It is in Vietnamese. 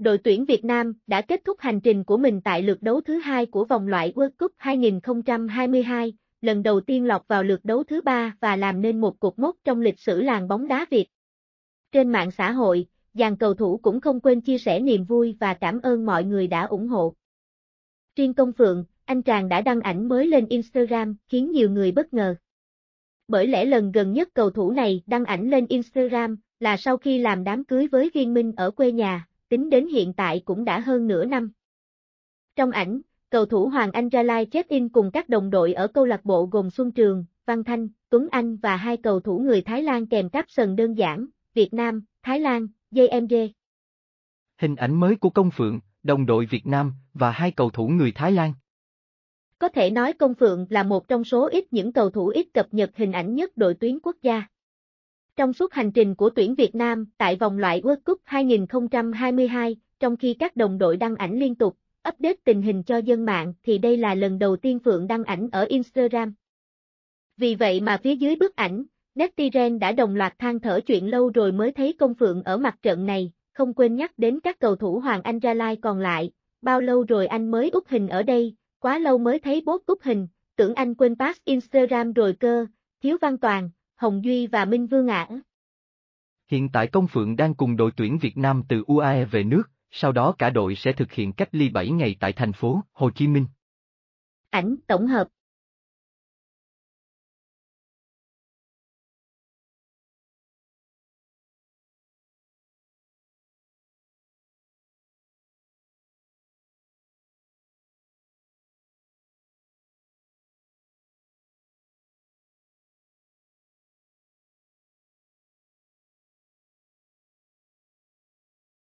đội tuyển Việt Nam đã kết thúc hành trình của mình tại lượt đấu thứ hai của vòng loại World Cup 2022, lần đầu tiên lọt vào lượt đấu thứ ba và làm nên một cột mốc trong lịch sử làng bóng đá Việt. Trên mạng xã hội, dàn cầu thủ cũng không quên chia sẻ niềm vui và cảm ơn mọi người đã ủng hộ. Riêng Công Phượng, anh chàng đã đăng ảnh mới lên Instagram khiến nhiều người bất ngờ. Bởi lẽ lần gần nhất cầu thủ này đăng ảnh lên Instagram là sau khi làm đám cưới với Viên Minh ở quê nhà tính đến hiện tại cũng đã hơn nửa năm. Trong ảnh, cầu thủ Hoàng Anh Gia Lai check-in cùng các đồng đội ở câu lạc bộ gồm Xuân Trường, Văn Thanh, Tuấn Anh và hai cầu thủ người Thái Lan kèm cáp sần đơn giản, Việt Nam, Thái Lan, JMG. Hình ảnh mới của Công Phượng, đồng đội Việt Nam và hai cầu thủ người Thái Lan. Có thể nói Công Phượng là một trong số ít những cầu thủ ít cập nhật hình ảnh nhất đội tuyến quốc gia. Trong suốt hành trình của tuyển Việt Nam tại vòng loại World Cup 2022, trong khi các đồng đội đăng ảnh liên tục, update tình hình cho dân mạng thì đây là lần đầu tiên Phượng đăng ảnh ở Instagram. Vì vậy mà phía dưới bức ảnh, netizen đã đồng loạt than thở chuyện lâu rồi mới thấy công Phượng ở mặt trận này, không quên nhắc đến các cầu thủ Hoàng Anh Gia Lai còn lại, bao lâu rồi anh mới úp hình ở đây, quá lâu mới thấy bốt úp hình, tưởng anh quên pass Instagram rồi cơ, thiếu văn toàn, Hồng Duy và Minh Vương ạ. Hiện tại Công Phượng đang cùng đội tuyển Việt Nam từ UAE về nước, sau đó cả đội sẽ thực hiện cách ly 7 ngày tại thành phố Hồ Chí Minh. Ảnh tổng hợp